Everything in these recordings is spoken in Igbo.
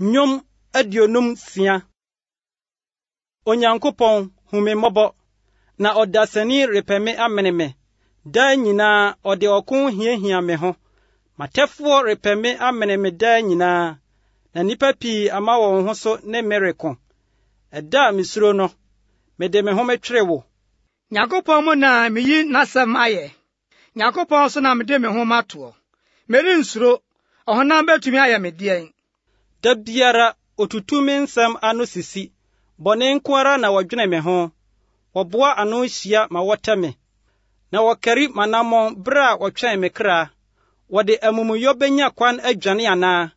nyom aduonum sia onyankopɔn hu mmɔbɔ na ɔdasani repɛ me amene me daa nyinaa ɔde ɔko hiahia me ho matɛfoɔ repɛ me amene me daa nyinaa na nnipa pii ama wɔn ho so ne me ɛda a misuro no mede me ho metwere wo nyankopɔn mu na meyi n'asɛm ayɛ nyankopɔn so na mede me ho matoɔ merensuro ɔhonam betumi ayɛ me deɛn da biara otutumi nsɛm ano sisi bɔne nko ara na wɔdwene me ho wɔboa ano hyia ma wɔtɛ me na wɔkari manammɔn bere a wɔtwɛn me kra wɔde amumuyɔ benya kwan adwane anaa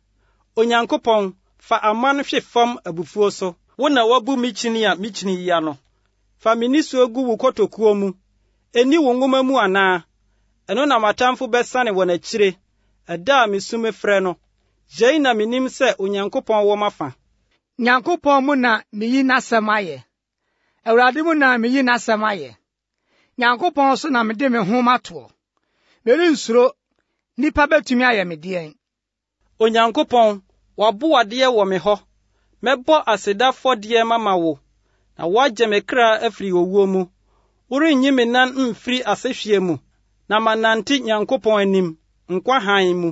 onyankopɔn fa aman hwe fam abufuo so wo na wabu me kyini a me kyini yia no fa me gu wo kɔtokuo mu eni wo nwoma mu anaa ɛno na m'atamfo bɛsane wɔ n'akyire ɛda a mesu frɛ no jee na m'inim sɛ onyankopɔn wɔ mafa nyankopɔn mu na meyi n'asɛm ayɛ awurade mu na meyi n'asɛm ayɛ nyankopɔn so na mede me ho matoɔ merensuro nnipa betumi ayɛ me deɛn onyankopɔn w'aboadeɛ wɔ me hɔ mɛbɔ asedafɔdeɛ mama wo na woagye me kra afiri owuo mu worenyi me nan mfiri asehwie mu na manante nyankopɔn anim nkwa hann mu